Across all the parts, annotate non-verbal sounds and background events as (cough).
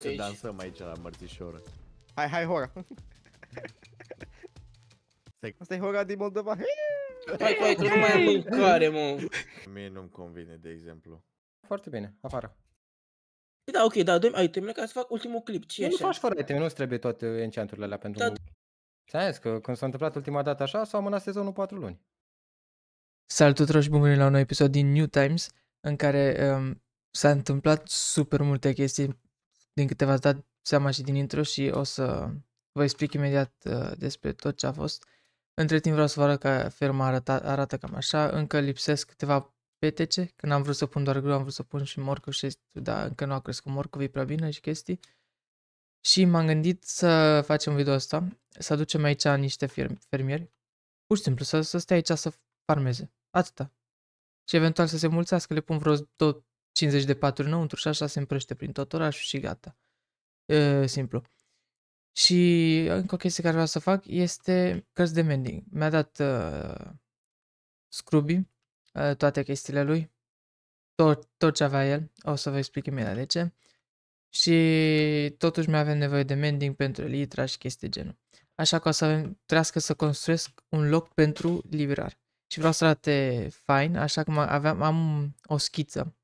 Să deci- dansăm aici la mărțișoră. Hai, hai, Hora. Asta e Hora din Moldova. Hai, hai, tu nu mai am mâncare, mă. Mie nu-mi convine, de exemplu. Foarte bine, afară. Păi da, ok, da, dă-mi itemele ca să fac ultimul clip. Ce nu așa? faci fără iteme, nu-ți trebuie toate enchanturile alea pentru... Da. Ți-am zis că când s-a întâmplat ultima dată așa, s-au amânat sezonul 4 luni. Salut tuturor și bun venit la un nou episod din New Times, în care um, s-a întâmplat super multe chestii din câte v-ați dat seama și din intro și o să vă explic imediat uh, despre tot ce a fost. Între timp vreau să vă arăt că ferma arată, arată cam așa, încă lipsesc câteva petece, când am vrut să pun doar grâu, am vrut să pun și morcov și da, încă nu a crescut morcovii prea bine și chestii. Și m-am gândit să facem video ăsta, să aducem aici niște fermieri, pur și simplu, să, să stea aici să farmeze, atâta. Și eventual să se mulțească, le pun vreo 50 de paturi înăuntru și așa se împrăște prin tot orașul și gata. E, simplu. Și încă o chestie care vreau să fac este cărți de mending. Mi-a dat uh, Scrubi uh, toate chestiile lui, tot, tot ce avea el, o să vă explic imediat de ce. Și totuși mai avem nevoie de mending pentru litra și chestii de genul. Așa că o să avem, trească să construiesc un loc pentru livrar. Și vreau să arate fain, așa că aveam, am o schiță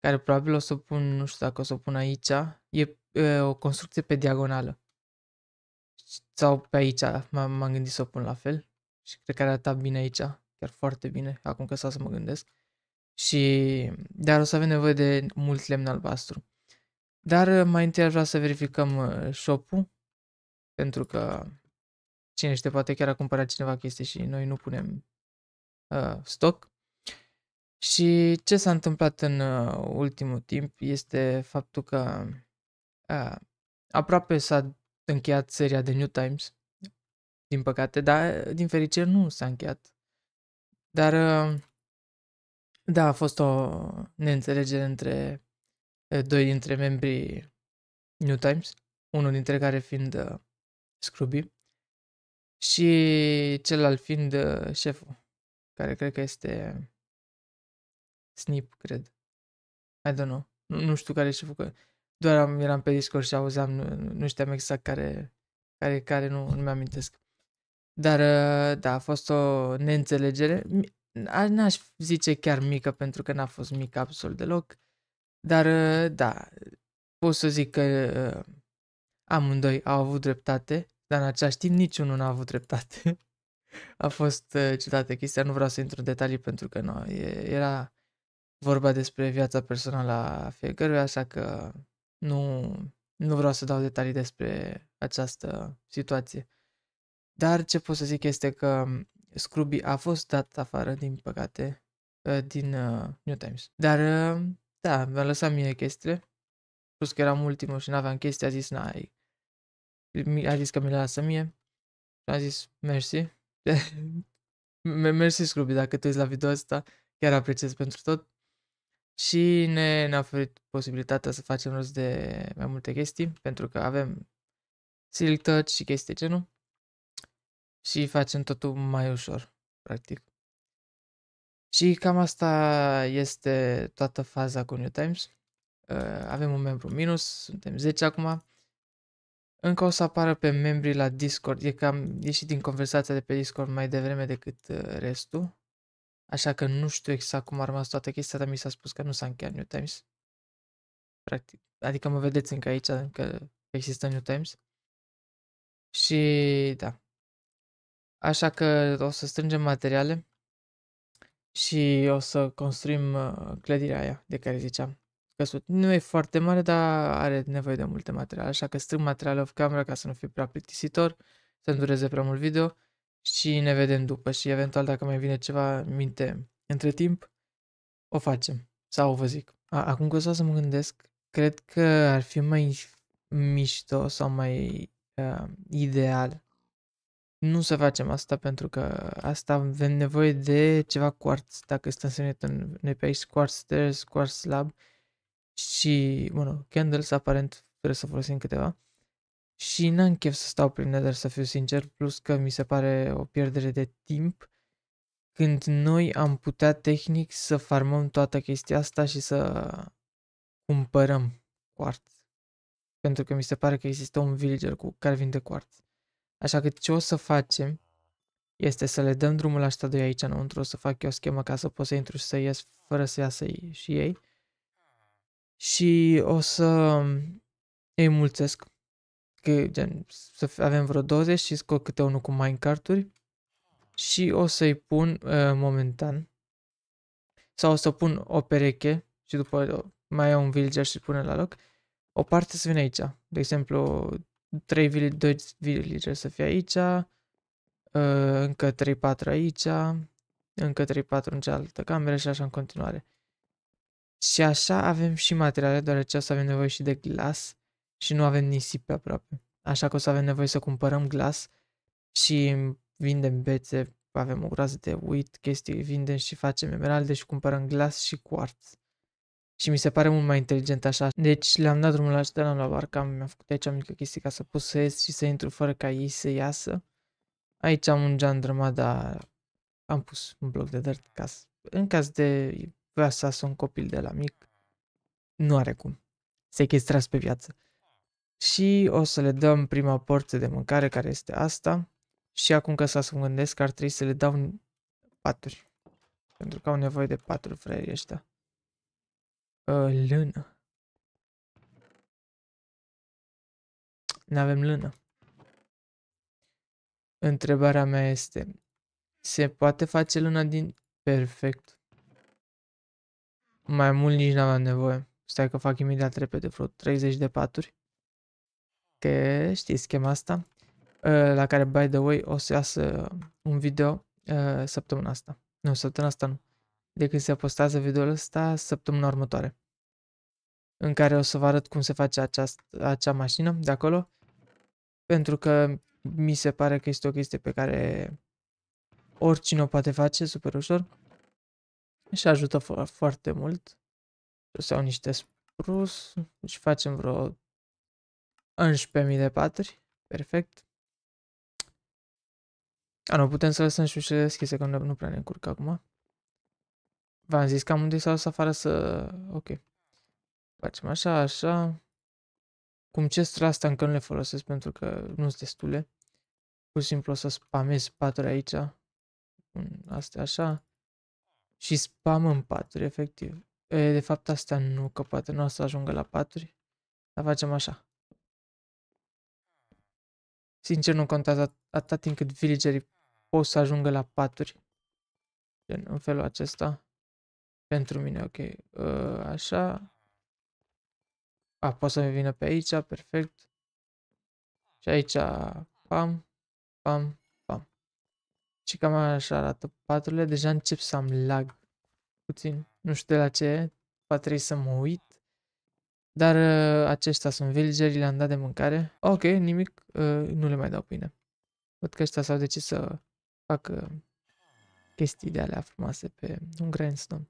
care probabil o să pun, nu știu dacă o să pun aici, e, e o construcție pe diagonală. Sau pe aici, m-am gândit să o pun la fel și cred că ar arăta bine aici, chiar foarte bine, acum că stau să mă gândesc. Și, dar o să avem nevoie de mult lemn albastru. Dar uh, mai întâi aș vrea să verificăm uh, shop-ul, pentru că cine știe, poate chiar a cumpărat cineva chestii și noi nu punem uh, stock. Și ce s-a întâmplat în uh, ultimul timp este faptul că uh, aproape s-a încheiat seria de New Times, din păcate, dar din fericire nu s-a încheiat. Dar uh, da, a fost o neînțelegere între uh, doi dintre membrii New Times, unul dintre care fiind uh, Scrooby și celălalt fiind uh, șeful, care cred că este Snip, cred. I don't know. Nu, nu știu care e șeful, că doar am, eram pe Discord și auzeam, nu, nu știam exact care, care, care nu, nu mi-amintesc. Dar, uh, da, a fost o neînțelegere. N-aș zice chiar mică, pentru că n-a fost mică absolut deloc. Dar, uh, da, pot să zic că uh, amândoi au avut dreptate, dar în același timp niciunul n-a avut dreptate. (laughs) a fost ciudată chestia, nu vreau să intru în detalii pentru că nu, era vorba despre viața personală a fiecăruia, așa că nu, nu vreau să dau detalii despre această situație. Dar ce pot să zic este că Scruby a fost dat afară, din păcate, ă, din ă, New Times. Dar, ă, da, mi-a lăsat mie chestiile. Plus că eram ultimul și n-aveam chestii, a zis, n-ai. A zis că mi le lasă mie. Și a zis, mersi. (laughs) mersi, Scruby, dacă te uiți la video ăsta, chiar apreciez pentru tot și ne, ne-a oferit posibilitatea să facem rost de mai multe chestii, pentru că avem silk touch și chestii de genul și facem totul mai ușor, practic. Și cam asta este toată faza cu New Times. Uh, avem un membru minus, suntem 10 acum. Încă o să apară pe membrii la Discord, e cam ieșit din conversația de pe Discord mai devreme decât uh, restul. Așa că nu știu exact cum a rămas toată chestia, dar mi s-a spus că nu s-a încheiat New Times. Practic. Adică mă vedeți încă aici, că există New Times. Și da. Așa că o să strângem materiale și o să construim uh, clădirea aia de care ziceam. Căsut. Nu e foarte mare, dar are nevoie de multe materiale, așa că strâng materiale off camera ca să nu fie prea plictisitor, să nu dureze prea mult video și ne vedem după și eventual dacă mai vine ceva minte între timp, o facem. Sau vă zic. A, acum că o să mă gândesc, cred că ar fi mai mișto sau mai uh, ideal nu să facem asta pentru că asta avem nevoie de ceva quartz, dacă stăm să ne uităm pe aici, quartz stairs, quartz slab și, bueno, candles aparent trebuie să folosim câteva și n-am chef să stau prin nether, să fiu sincer, plus că mi se pare o pierdere de timp când noi am putea tehnic să farmăm toată chestia asta și să cumpărăm quartz. Pentru că mi se pare că există un villager cu care vinde quartz. Așa că ce o să facem este să le dăm drumul la ăștia doi aici înăuntru, o să fac eu o schemă ca să pot să intru și să ies fără să iasă și ei. Și o să îi mulțesc că gen, să avem vreo 20 și scot câte unul cu minecarturi și o să-i pun uh, momentan sau o să pun o pereche și după mai iau un villager și pune la loc, o parte să vină aici. De exemplu, 3 vill- 2 villager să fie aici, uh, încă 3-4 aici, încă 3-4 în cealaltă cameră și așa în continuare. Și așa avem și materiale, deoarece o să avem nevoie și de glas uh, și nu avem nisip pe aproape. Așa că o să avem nevoie să cumpărăm glas și vindem bețe, avem o groază de uit, chestii, vindem și facem emeralde și cumpărăm glas și quartz. Și mi se pare mult mai inteligent așa. Deci le-am dat drumul la și am luat barca, mi-am făcut aici o mică chestie ca să pot să ies și să intru fără ca ei să iasă. Aici am un geam drămat, dar am pus un bloc de dirt ca să, în caz de vrea să un copil de la mic. Nu are cum. Se chestrează pe viață și o să le dăm prima porție de mâncare care este asta și acum că să mă gândesc ar trebui să le dau paturi pentru că au nevoie de patru fraieri ăștia. Uh, lână. Nu avem lână. Întrebarea mea este, se poate face lână din... Perfect. Mai mult nici n-aveam nevoie. Stai că fac imediat repede vreo 30 de paturi dacă știți schema asta, uh, la care, by the way, o să iasă un video uh, săptămâna asta. Nu, săptămâna asta nu. De când se postează videoul ăsta, săptămâna următoare. În care o să vă arăt cum se face această acea mașină de acolo. Pentru că mi se pare că este o chestie pe care oricine o poate face super ușor. Și ajută fo- foarte mult. O să iau niște sprus și facem vreo 11.000 de paturi. Perfect. A, nu, putem să lăsăm și ușile deschise, că nu, nu prea ne încurc acum. V-am zis că am unde s să afară să... Ok. Facem așa, așa. Cum chesturile astea încă nu le folosesc pentru că nu sunt destule. Pur și simplu o să spamez paturi aici. Astea așa. Și spam în paturi, efectiv. E, de fapt, astea nu, că poate nu o să ajungă la paturi. Dar facem așa. Sincer, nu contează atât timp cât villagerii pot să ajungă la paturi. Gen, în felul acesta. Pentru mine, ok. Uh, așa. A, pot să vină pe aici, perfect. Și aici, pam, pam, pam. Și cam așa arată paturile. Deja încep să am lag puțin. Nu știu de la ce Poate trebuie să mă uit. Dar uh, aceștia sunt villageri, le-am dat de mâncare. Ok, nimic, uh, nu le mai dau pâine. Văd că ăștia s-au decis să facă chestii de alea frumoase pe un grindstone.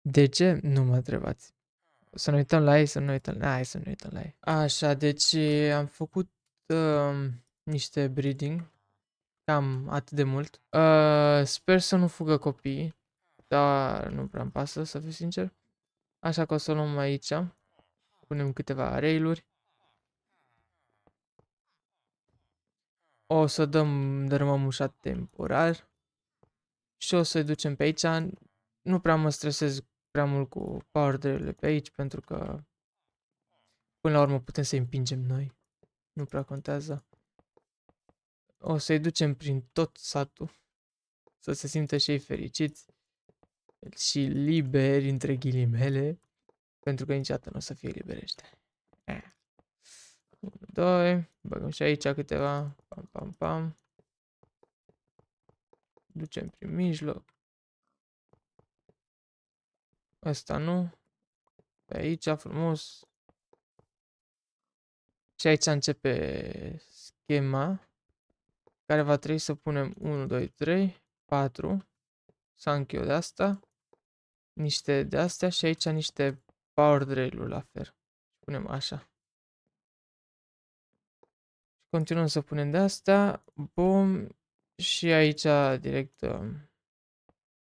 De ce? Nu mă întrebați. Să nu uităm la ei, să nu uităm la ei, să nu uităm la ei. Așa, deci am făcut uh, niște breeding, cam atât de mult. Uh, sper să nu fugă copiii, dar nu prea-mi pasă, să fiu sincer. Așa că o să o luăm aici. Punem câteva railuri. O să dăm, dărâmăm ușa temporar. Și o să-i ducem pe aici. Nu prea mă stresez prea mult cu power pe aici, pentru că până la urmă putem să-i împingem noi. Nu prea contează. O să-i ducem prin tot satul. Să se simtă și ei fericiți și liberi, între ghilimele, pentru că niciodată nu o să fie liberește. 1, eh. 2, băgăm și aici câteva, pam, pam, pam. Ducem prin mijloc. Asta nu. Pe aici, frumos. Și aici începe schema, care va trebui să punem 1, 2, 3, 4, S-a închid asta niște de astea și aici niște power drill-uri la fel. Punem așa. Continuăm să punem de astea. Bum. Și aici direct um,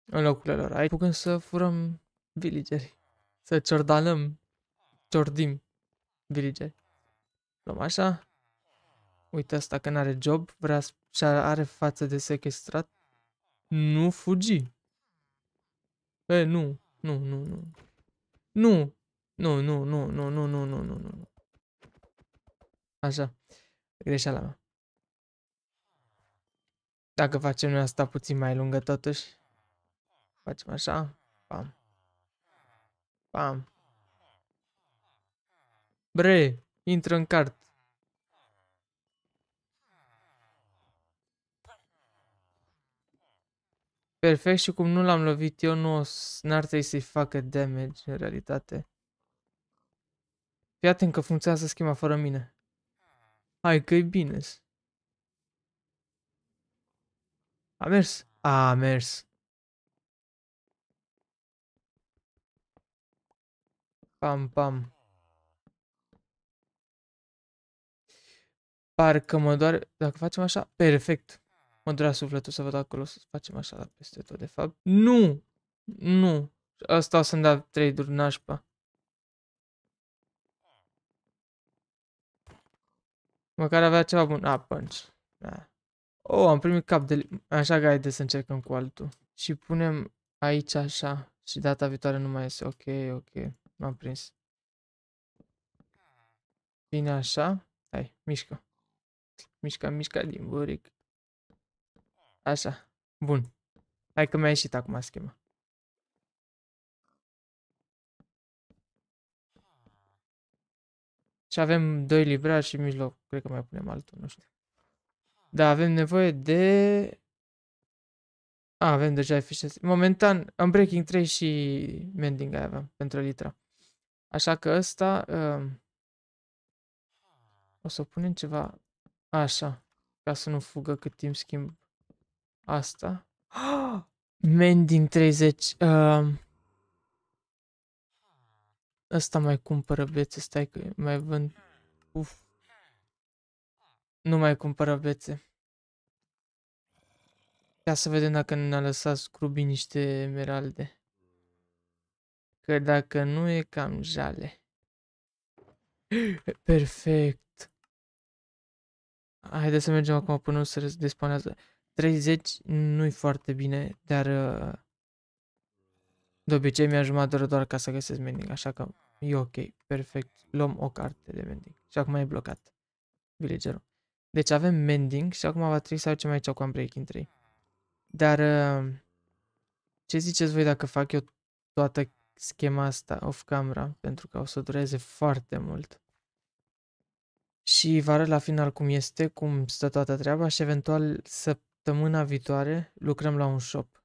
în locurile lor. Aici putem să furăm villageri. Să ciordanăm. Ciordim villageri. Luăm așa. Uite asta că n-are job. Vrea și are față de sequestrat. Nu fugi. E, nu, nu, nu, nu. Nu, nu, nu, nu, nu, nu, nu, nu, nu, nu. Așa, greșeala mea. Dacă facem noi asta puțin mai lungă totuși. Facem așa, pam. Pam. Bre, intră în cart. perfect și cum nu l-am lovit eu, nu n-ar trebui să-i facă damage în realitate. Fii atent că funcționează schema fără mine. Hai că e bine. A mers. A mers. Pam, pam. Parcă mă doare... Dacă facem așa, perfect mă durea sufletul să văd acolo să facem așa la peste tot, de fapt. Nu! Nu! Asta o să-mi dea trade-uri nașpa. Măcar avea ceva bun. A, punch. Da. Oh, am primit cap de... Așa că haide să încercăm cu altul. Și punem aici așa. Și data viitoare nu mai este. Ok, ok. M-am prins. Bine așa. Hai, mișcă. Mișca, mișca din buric. Așa. Bun. Hai că mi-a ieșit acum schema. Și avem doi librari și mijloc. Cred că mai punem altul, nu știu. Da, avem nevoie de... A, avem deja efficiency. Momentan, în Breaking 3 și Mending aveam pentru litra. Așa că ăsta... Um... O să punem ceva așa, ca să nu fugă cât timp schimb Asta. Men din 30. Uh, Asta mai cumpără bețe, stai că mai vând. Uf. Nu mai cumpără bețe. Ca să vedem dacă ne-a lăsat scrubi niște emeralde. Că dacă nu e cam jale. (gasps) Perfect. Haideți să mergem acum până nu se despanează. 30 nu-i foarte bine, dar uh, de obicei mi-a jumătate de oră doar ca să găsesc mending, așa că e ok, perfect. Luăm o carte de mending și acum e blocat villagerul. Deci avem mending și acum va trebui să aducem aici cu unbreaking 3. Dar uh, ce ziceți voi dacă fac eu toată schema asta off camera, pentru că o să dureze foarte mult. Și vă arăt la final cum este, cum stă toată treaba și eventual să Săptămâna viitoare lucrăm la un shop.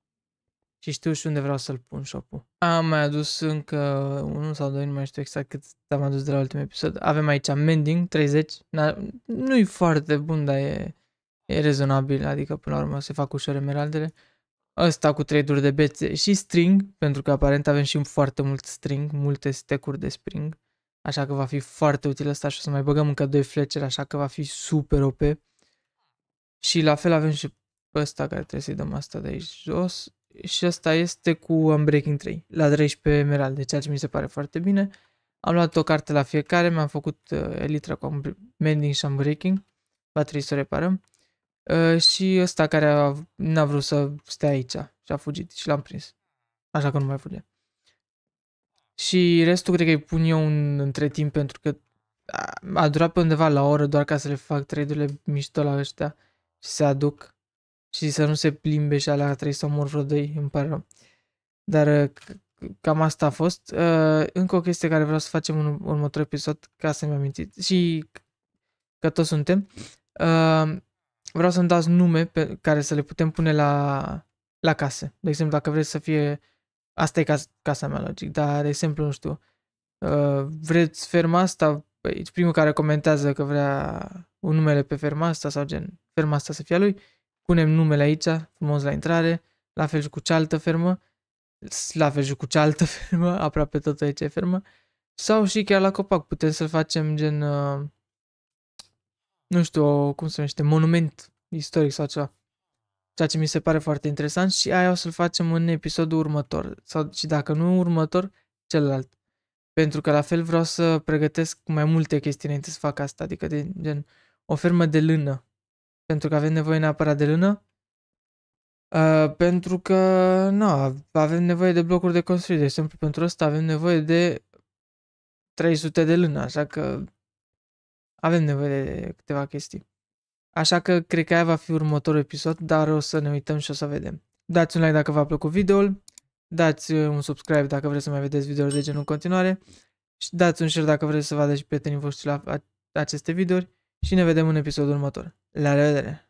Și știu și unde vreau să-l pun shop-ul. Am mai adus încă unul sau doi, nu mai știu exact cât am adus de la ultimul episod. Avem aici Mending 30. nu e foarte bun, dar e, e rezonabil, adică până la urmă se fac ușor emeraldele. Ăsta cu trei de bețe și string, pentru că aparent avem și foarte mult string, multe stecuri de string. Așa că va fi foarte util asta și o să mai băgăm încă doi fletcher, așa că va fi super OP. Și la fel avem și pe ăsta care trebuie să-i dăm asta de aici jos și ăsta este cu Unbreaking 3 la 13 emeralde, ceea ce mi se pare foarte bine. Am luat o carte la fiecare, mi-am făcut uh, elitra cu Mending și Unbreaking, va trebui să o reparăm. Uh, și ăsta care a, n-a vrut să stea aici și a fugit și l-am prins. Așa că nu mai fuge. Și restul cred că îi pun eu în, între timp pentru că a, a durat pe undeva la o oră doar ca să le fac trade-urile mișto la ăștia și se aduc și să nu se plimbe și alea trei să mor vreo doi, îmi pare rău. Dar uh, cam asta a fost. Uh, încă o chestie care vreau să facem în următorul episod, ca să-mi amintiți și că toți suntem. Uh, vreau să-mi dați nume pe care să le putem pune la, la case. De exemplu, dacă vreți să fie... Asta e casa, casa mea, logic, dar, de exemplu, nu știu, vreți ferma asta, păi, primul care comentează că vrea un numele pe ferma asta sau gen ferma asta să fie a lui, punem numele aici, frumos la intrare, la fel și cu cealaltă fermă, la fel și cu cealaltă (laughs) fermă, aproape tot aici e fermă, sau și chiar la copac putem să-l facem gen, uh, nu știu, cum se numește, monument istoric sau ceva. Ceea ce mi se pare foarte interesant și aia o să-l facem în episodul următor. Sau, și dacă nu următor, celălalt. Pentru că la fel vreau să pregătesc mai multe chestii înainte să fac asta, adică de gen o fermă de lână pentru că avem nevoie neapărat de lână. Uh, pentru că, nu, avem nevoie de blocuri de construit. De exemplu, pentru asta avem nevoie de 300 de lână, așa că avem nevoie de câteva chestii. Așa că cred că aia va fi următorul episod, dar o să ne uităm și o să vedem. Dați un like dacă v-a plăcut videoul, dați uh, un subscribe dacă vreți să mai vedeți videouri de genul în continuare și dați un share dacă vreți să vă și prietenii voștri la aceste videouri și ne vedem în episodul următor. La verdad.